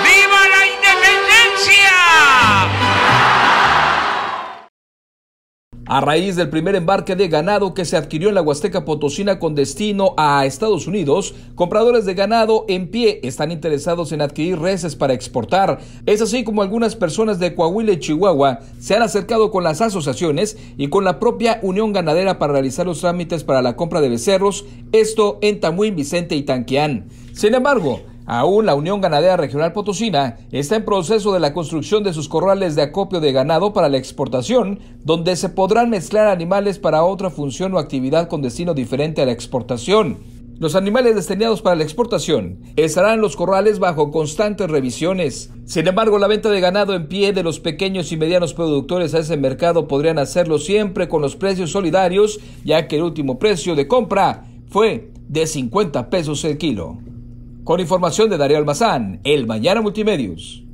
¡Viva la independencia! A raíz del primer embarque de ganado que se adquirió en la Huasteca Potosina con destino a Estados Unidos, compradores de ganado en pie están interesados en adquirir reses para exportar. Es así como algunas personas de Coahuila y Chihuahua se han acercado con las asociaciones y con la propia Unión Ganadera para realizar los trámites para la compra de becerros, esto en Tamuín, Vicente y Tanquián. Sin embargo, Aún la Unión Ganadera Regional Potosina está en proceso de la construcción de sus corrales de acopio de ganado para la exportación, donde se podrán mezclar animales para otra función o actividad con destino diferente a la exportación. Los animales destinados para la exportación estarán en los corrales bajo constantes revisiones. Sin embargo, la venta de ganado en pie de los pequeños y medianos productores a ese mercado podrían hacerlo siempre con los precios solidarios, ya que el último precio de compra fue de 50 pesos el kilo. Con información de Darío Almazán, El Mañana Multimedios.